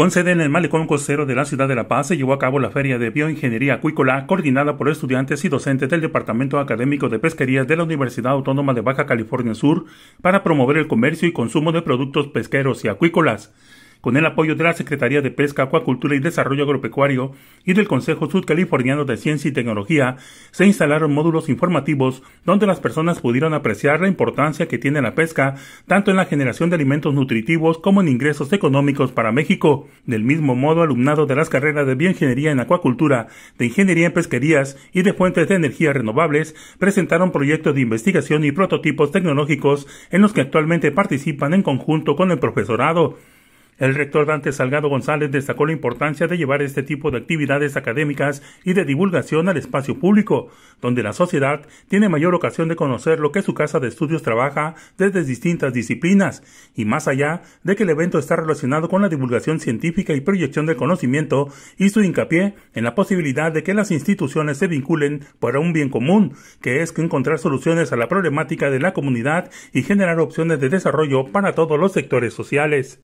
Con sede en el Malecón Costero de la ciudad de La Paz, se llevó a cabo la Feria de Bioingeniería Acuícola, coordinada por estudiantes y docentes del Departamento Académico de Pesquerías de la Universidad Autónoma de Baja California Sur, para promover el comercio y consumo de productos pesqueros y acuícolas con el apoyo de la Secretaría de Pesca, Acuacultura y Desarrollo Agropecuario y del Consejo Sudcaliforniano de Ciencia y Tecnología, se instalaron módulos informativos donde las personas pudieron apreciar la importancia que tiene la pesca tanto en la generación de alimentos nutritivos como en ingresos económicos para México. Del mismo modo, alumnado de las carreras de Bioingeniería en Acuacultura, de Ingeniería en Pesquerías y de Fuentes de Energía Renovables presentaron proyectos de investigación y prototipos tecnológicos en los que actualmente participan en conjunto con el profesorado. El rector Dante Salgado González destacó la importancia de llevar este tipo de actividades académicas y de divulgación al espacio público, donde la sociedad tiene mayor ocasión de conocer lo que su casa de estudios trabaja desde distintas disciplinas, y más allá de que el evento está relacionado con la divulgación científica y proyección del conocimiento, hizo hincapié en la posibilidad de que las instituciones se vinculen para un bien común, que es encontrar soluciones a la problemática de la comunidad y generar opciones de desarrollo para todos los sectores sociales.